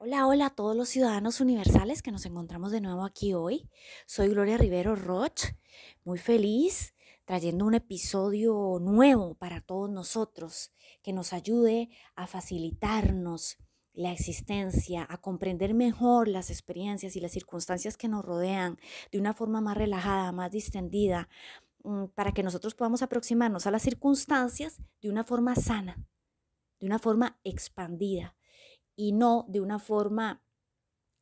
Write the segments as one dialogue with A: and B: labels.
A: Hola, hola a todos los ciudadanos universales que nos encontramos de nuevo aquí hoy. Soy Gloria Rivero Roch, muy feliz trayendo un episodio nuevo para todos nosotros que nos ayude a facilitarnos la existencia, a comprender mejor las experiencias y las circunstancias que nos rodean de una forma más relajada, más distendida, mm, para que nosotros podamos aproximarnos a las circunstancias de una forma sana, de una forma expandida y no de una forma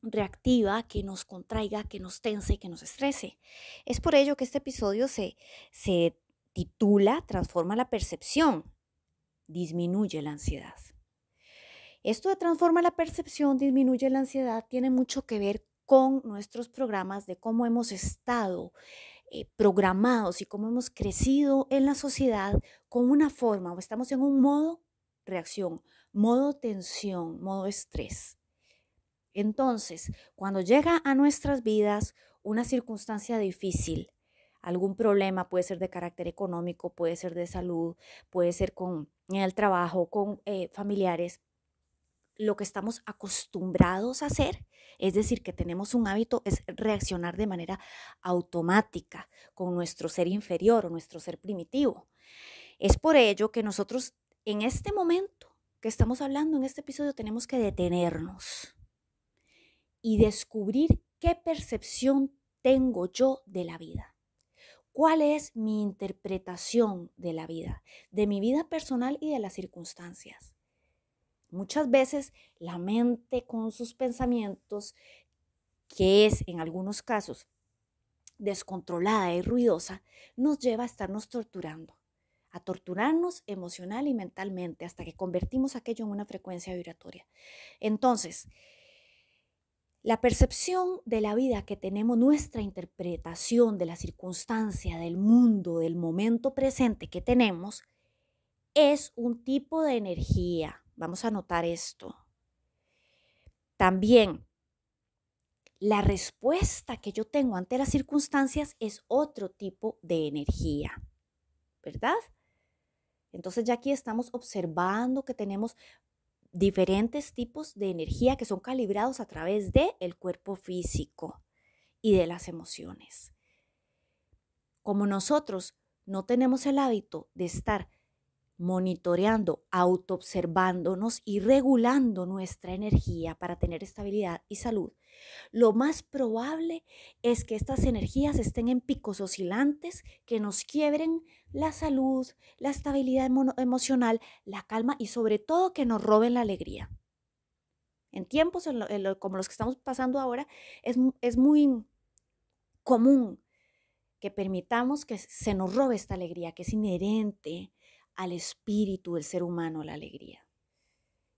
A: reactiva que nos contraiga, que nos tense, que nos estrese. Es por ello que este episodio se, se titula Transforma la percepción, disminuye la ansiedad. Esto de transforma la percepción, disminuye la ansiedad, tiene mucho que ver con nuestros programas de cómo hemos estado eh, programados y cómo hemos crecido en la sociedad con una forma o estamos en un modo reacción, modo tensión, modo estrés. Entonces, cuando llega a nuestras vidas una circunstancia difícil, algún problema, puede ser de carácter económico, puede ser de salud, puede ser con, el trabajo, con eh, familiares, lo que estamos acostumbrados a hacer, es decir, que tenemos un hábito, es reaccionar de manera automática con nuestro ser inferior o nuestro ser primitivo. Es por ello que nosotros en este momento estamos hablando en este episodio tenemos que detenernos y descubrir qué percepción tengo yo de la vida. ¿Cuál es mi interpretación de la vida, de mi vida personal y de las circunstancias? Muchas veces la mente con sus pensamientos, que es en algunos casos descontrolada y ruidosa, nos lleva a estarnos torturando a torturarnos emocional y mentalmente hasta que convertimos aquello en una frecuencia vibratoria. Entonces, la percepción de la vida que tenemos, nuestra interpretación de la circunstancia, del mundo, del momento presente que tenemos, es un tipo de energía. Vamos a notar esto. También, la respuesta que yo tengo ante las circunstancias es otro tipo de energía, ¿verdad? Entonces ya aquí estamos observando que tenemos diferentes tipos de energía que son calibrados a través del el cuerpo físico y de las emociones. Como nosotros no tenemos el hábito de estar monitoreando, autoobservándonos y regulando nuestra energía para tener estabilidad y salud, lo más probable es que estas energías estén en picos oscilantes que nos quiebren la salud, la estabilidad emocional, la calma y sobre todo que nos roben la alegría. En tiempos como los que estamos pasando ahora, es, es muy común que permitamos que se nos robe esta alegría, que es inherente al espíritu del ser humano la alegría.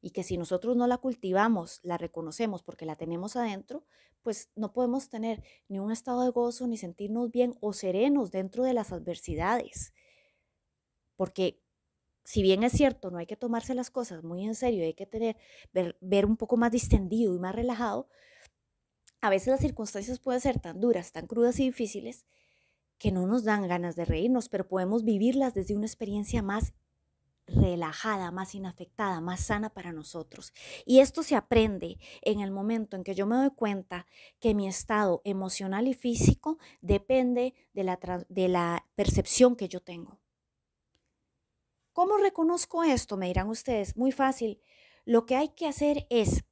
A: Y que si nosotros no la cultivamos, la reconocemos porque la tenemos adentro, pues no podemos tener ni un estado de gozo, ni sentirnos bien o serenos dentro de las adversidades. Porque si bien es cierto, no hay que tomarse las cosas muy en serio, hay que tener, ver, un poco más distendido y más relajado, a veces las circunstancias pueden ser tan duras, tan crudas y difíciles que no nos dan ganas de reírnos, pero podemos vivirlas desde una experiencia más relajada, más inafectada, más sana para nosotros. Y esto se aprende en el momento en que yo me doy cuenta que mi estado emocional y físico depende de la, percepción que yo tengo. ¿Cómo reconozco esto? Me dirán ustedes, muy fácil. Lo que hay que hacer es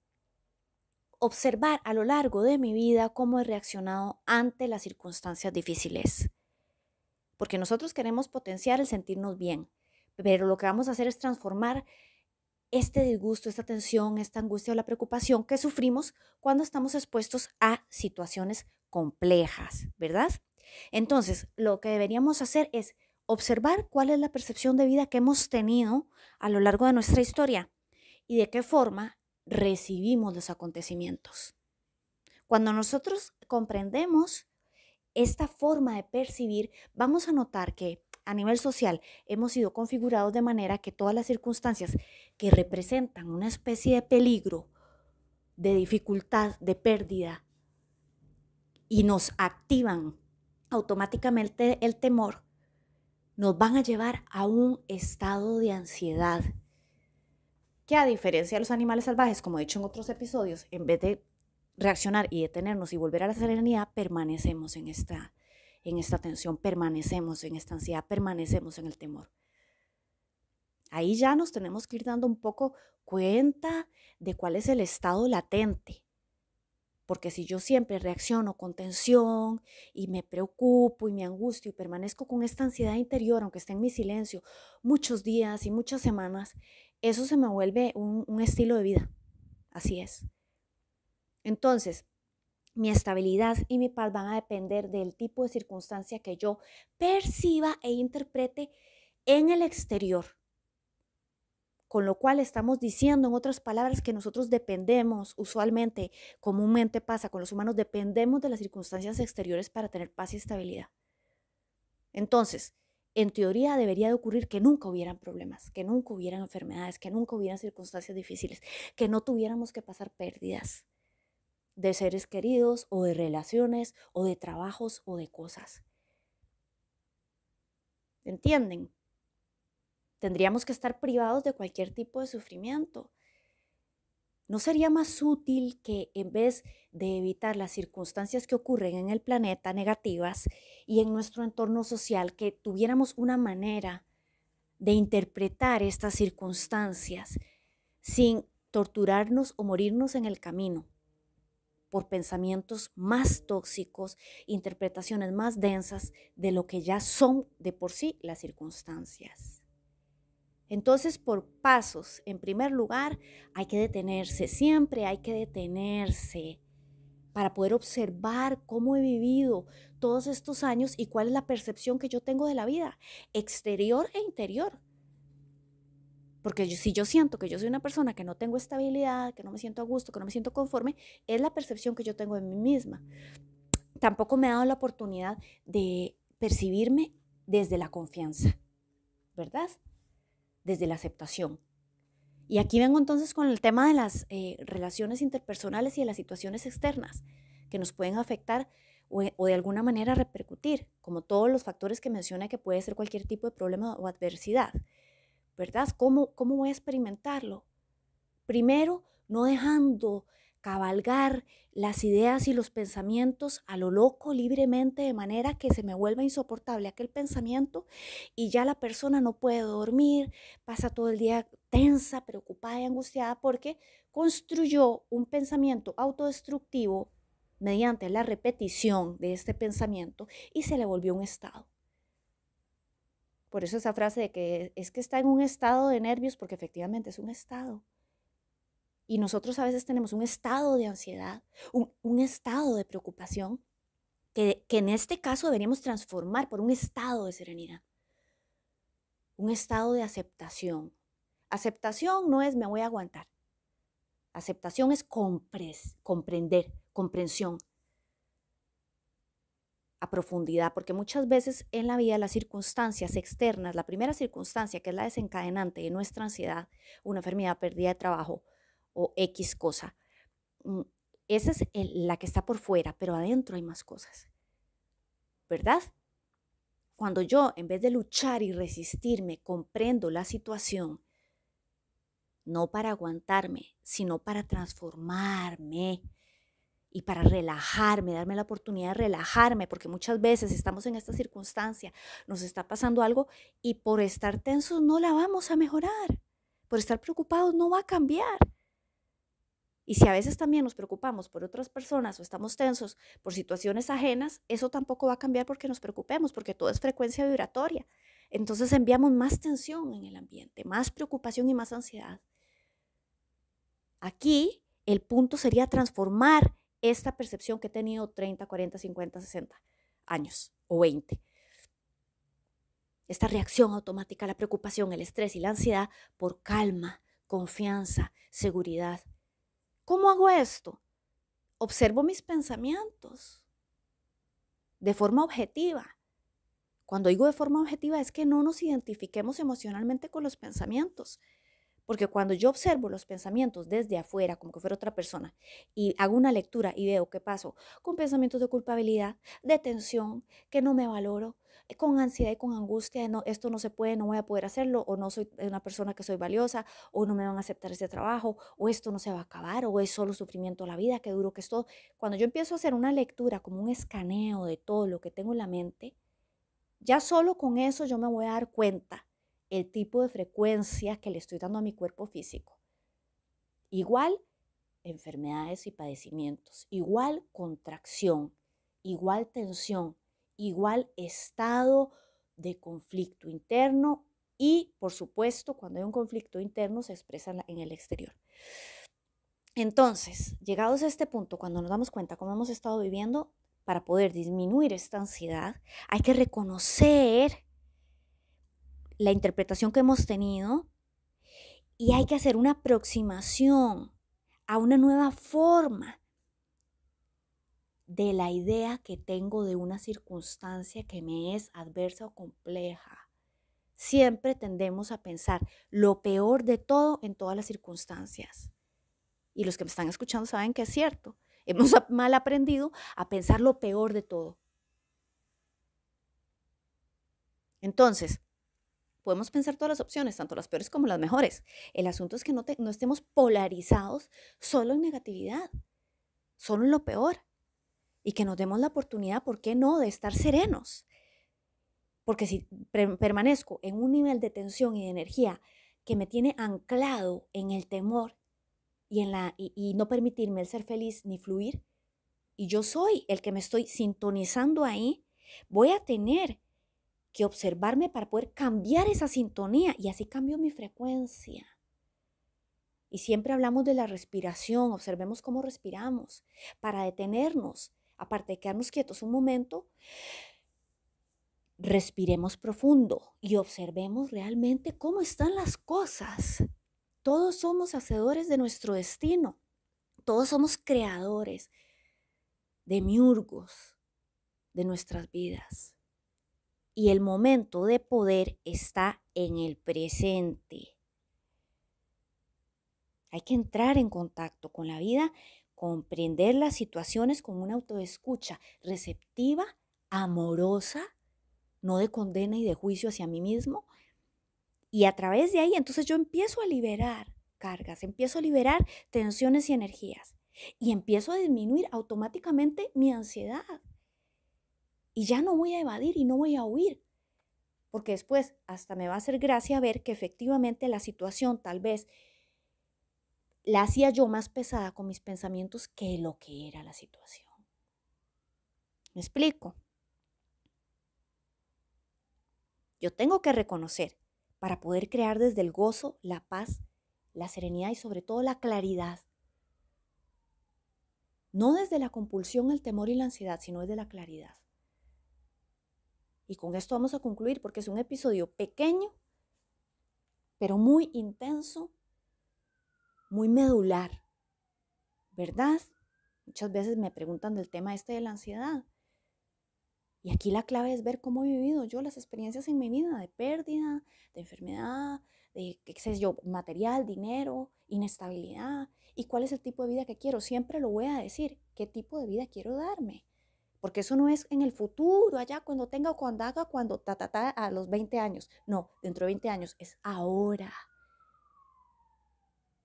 A: observar a lo largo de mi vida cómo he reaccionado ante las circunstancias difíciles porque nosotros queremos potenciar el sentirnos bien, pero lo que vamos a hacer es transformar este disgusto, esta tensión, esta angustia o la preocupación que sufrimos cuando estamos expuestos a situaciones complejas, ¿verdad? Entonces, lo que deberíamos hacer es observar cuál es la percepción de vida que hemos tenido a lo largo de nuestra historia y de qué forma recibimos los acontecimientos. Cuando nosotros comprendemos esta forma de percibir, vamos a notar que a nivel social hemos sido configurados de manera que todas las circunstancias que representan una especie de peligro, de dificultad, de pérdida, y nos activan automáticamente el temor, nos van a llevar a un estado de ansiedad, que a diferencia de los animales salvajes, como he dicho en otros episodios, en vez de reaccionar y detenernos y volver a la serenidad, permanecemos en esta, en esta tensión, permanecemos en esta ansiedad, permanecemos en el temor. Ahí ya nos tenemos que ir dando un poco cuenta de cuál es el estado latente. Porque si yo siempre reacciono con tensión y me preocupo y me angustio y permanezco con esta ansiedad interior, aunque esté en mi silencio, muchos días y muchas semanas, eso se me vuelve un estilo de vida. Así es. Entonces, mi estabilidad y mi paz van a depender del tipo de circunstancia que yo perciba e interprete en el exterior. Con lo cual estamos diciendo, en otras palabras, que nosotros dependemos, usualmente, comúnmente pasa con los humanos, dependemos de las circunstancias exteriores para tener paz y estabilidad. Entonces, en teoría debería de ocurrir que nunca hubieran problemas, que nunca hubieran enfermedades, que nunca hubieran circunstancias difíciles, que no tuviéramos que pasar pérdidas de seres queridos o de relaciones o de trabajos o de cosas. ¿Entienden? Tendríamos que estar privados de cualquier tipo de sufrimiento. ¿No sería más útil que en vez de evitar las circunstancias que ocurren en el planeta negativas y en nuestro entorno social, que tuviéramos una manera de interpretar estas circunstancias sin torturarnos o morirnos en el camino? por pensamientos más tóxicos, interpretaciones más densas de lo que ya son de por sí las circunstancias. Entonces, por pasos, en primer lugar, hay que detenerse, siempre hay que detenerse para poder observar cómo he vivido todos estos años y cuál es la percepción que yo tengo de la vida, exterior e interior. Porque si yo siento que yo soy una persona que no tengo estabilidad, que no me siento a gusto, que no me siento conforme, es la percepción que yo tengo de mí misma. Tampoco me ha dado la oportunidad de percibirme desde la confianza, ¿verdad? Desde la aceptación. Y aquí vengo entonces con el tema de las eh, relaciones interpersonales y de las situaciones externas que nos pueden afectar o, de alguna manera repercutir, como todos los factores que menciona que puede ser cualquier tipo de problema o adversidad. ¿verdad? ¿Cómo, cómo voy a experimentarlo? Primero, no dejando cabalgar las ideas y los pensamientos a lo loco libremente de manera que se me vuelva insoportable aquel pensamiento y ya la persona no puede dormir, pasa todo el día tensa, preocupada y angustiada porque construyó un pensamiento autodestructivo mediante la repetición de este pensamiento y se le volvió un estado. Por eso esa frase de que es que está en un estado de nervios, porque efectivamente es un estado. Y nosotros a veces tenemos un estado de ansiedad, un, un estado de preocupación, que, que en este caso deberíamos transformar por un estado de serenidad, un estado de aceptación. Aceptación no es me voy a aguantar. Aceptación es compres, comprender, comprensión, profundidad, porque muchas veces en la vida las circunstancias externas, la primera circunstancia que es la desencadenante de nuestra ansiedad, una enfermedad, pérdida de trabajo o X cosa, mm, esa es la que está por fuera, pero adentro hay más cosas, ¿verdad? Cuando yo, en vez de luchar y resistirme, comprendo la situación, no para aguantarme, sino para transformarme, y para relajarme, darme la oportunidad de relajarme, porque muchas veces estamos en esta circunstancia, nos está pasando algo y por estar tensos no la vamos a mejorar, por estar preocupados no va a cambiar. Y si a veces también nos preocupamos por otras personas o estamos tensos por situaciones ajenas, eso tampoco va a cambiar porque nos preocupemos, porque todo es frecuencia vibratoria. Entonces enviamos más tensión en el ambiente, más preocupación y más ansiedad. Aquí el punto sería transformar esta percepción que he tenido 30, 40, 50, 60 años o 20. Esta reacción automática la preocupación, el estrés y la ansiedad por calma, confianza, seguridad. ¿Cómo hago esto? Observo mis pensamientos de forma objetiva. Cuando digo de forma objetiva es que no nos identifiquemos emocionalmente con los pensamientos. Porque cuando yo observo los pensamientos desde afuera, como que fuera otra persona, y hago una lectura y veo qué paso con pensamientos de culpabilidad, de tensión, que no me valoro, eh, con ansiedad y con angustia, no, esto no se puede, no voy a poder hacerlo, o no soy una persona que soy valiosa, o no me van a aceptar ese trabajo, o esto no se va a acabar, o es solo sufrimiento la vida, qué duro que es todo. Cuando yo empiezo a hacer una lectura, como un escaneo de todo lo que tengo en la mente, ya solo con eso yo me voy a dar cuenta el tipo de frecuencia que le estoy dando a mi cuerpo físico. Igual enfermedades y padecimientos, igual contracción, igual tensión, igual estado de conflicto interno y, por supuesto, cuando hay un conflicto interno se expresa en el exterior. Entonces, llegados a este punto, cuando nos damos cuenta cómo hemos estado viviendo, para poder disminuir esta ansiedad, hay que reconocer la interpretación que hemos tenido y hay que hacer una aproximación a una nueva forma de la idea que tengo de una circunstancia que me es adversa o compleja. Siempre tendemos a pensar lo peor de todo en todas las circunstancias. Y los que me están escuchando saben que es cierto. Hemos mal aprendido a pensar lo peor de todo. Entonces, Podemos pensar todas las opciones, tanto las peores como las mejores. El asunto es que no, estemos polarizados solo en negatividad, solo en lo peor. Y que nos demos la oportunidad, ¿por qué no?, de estar serenos. Porque si permanezco en un nivel de tensión y de energía que me tiene anclado en el temor y, en la, y no permitirme el ser feliz ni fluir, y yo soy el que me estoy sintonizando ahí, voy a tener que observarme para poder cambiar esa sintonía y así cambio mi frecuencia. Y siempre hablamos de la respiración, observemos cómo respiramos para detenernos, aparte de quedarnos quietos un momento, respiremos profundo y observemos realmente cómo están las cosas. Todos somos hacedores de nuestro destino, todos somos creadores, de miurgos de nuestras vidas y el momento de poder está en el presente. Hay que entrar en contacto con la vida, comprender las situaciones con una autoescucha receptiva, amorosa, no de condena y de juicio hacia mí mismo. Y a través de ahí, entonces yo empiezo a liberar cargas, empiezo a liberar tensiones y energías. Y empiezo a disminuir automáticamente mi ansiedad. Y ya no voy a evadir y no voy a huir, porque después hasta me va a hacer gracia ver que efectivamente la situación tal vez la hacía yo más pesada con mis pensamientos que lo que era la situación. ¿Me explico? Yo tengo que reconocer para poder crear desde el gozo, la paz, la serenidad y sobre todo la claridad. No desde la compulsión, el temor y la ansiedad, sino desde la claridad. Y con esto vamos a concluir porque es un episodio pequeño, pero muy intenso, muy medular, ¿verdad? Muchas veces me preguntan del tema este de la ansiedad. Y aquí la clave es ver cómo he vivido yo las experiencias en mi vida de pérdida, de enfermedad, de qué sé yo, material, dinero, inestabilidad y cuál es el tipo de vida que quiero. Siempre lo voy a decir, qué tipo de vida quiero darme porque eso no es en el futuro, allá cuando tenga cuando haga, cuando ta, ta, ta, a los 20 años. No, dentro de 20 años, es ahora.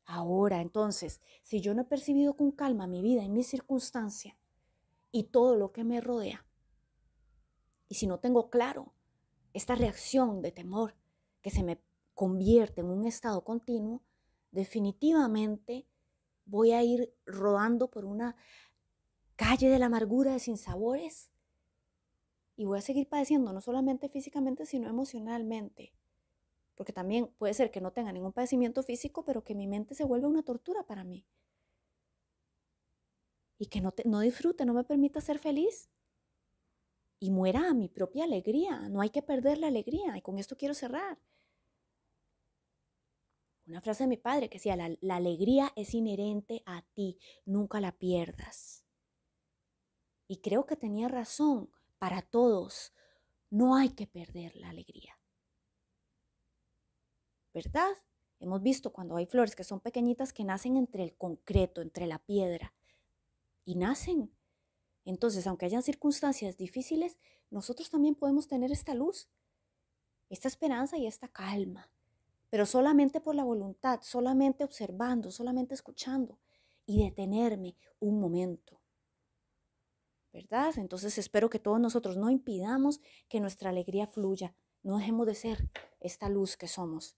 A: Ahora, entonces, si yo no he percibido con calma mi vida y mi circunstancia y todo lo que me rodea, y si no tengo claro esta reacción de temor que se me convierte en un estado continuo, definitivamente voy a ir rodando por una calle de la amargura, de sinsabores. Y voy a seguir padeciendo, no solamente físicamente, sino emocionalmente. Porque también puede ser que no tenga ningún padecimiento físico, pero que mi mente se vuelva una tortura para mí. Y que no, disfrute, no me permita ser feliz. Y muera a mi propia alegría. No hay que perder la alegría. Y con esto quiero cerrar. Una frase de mi padre que decía, la alegría es inherente a ti, nunca la pierdas. Y creo que tenía razón, para todos, no hay que perder la alegría. ¿Verdad? Hemos visto cuando hay flores que son pequeñitas que nacen entre el concreto, entre la piedra, y nacen. Entonces, aunque hayan circunstancias difíciles, nosotros también podemos tener esta luz, esta esperanza y esta calma, pero solamente por la voluntad, solamente observando, solamente escuchando y detenerme un momento ¿verdad? Entonces espero que todos nosotros no impidamos que nuestra alegría fluya, no dejemos de ser esta luz que somos.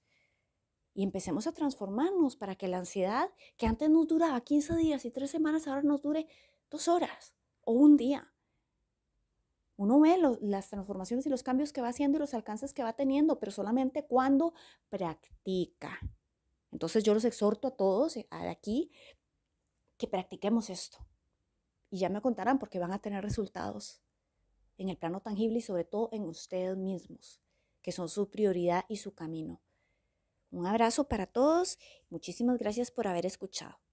A: Y empecemos a transformarnos para que la ansiedad, que antes nos duraba 15 días y 3 semanas, ahora nos dure 2 horas o un día. Uno ve las transformaciones y los cambios que va haciendo y los alcances que va teniendo, pero solamente cuando practica. Entonces yo los exhorto a todos eh, aquí que practiquemos esto, y ya me contarán porque van a tener resultados en el plano tangible y sobre todo en ustedes mismos, que son su prioridad y su camino. Un abrazo para todos. Muchísimas gracias por haber escuchado.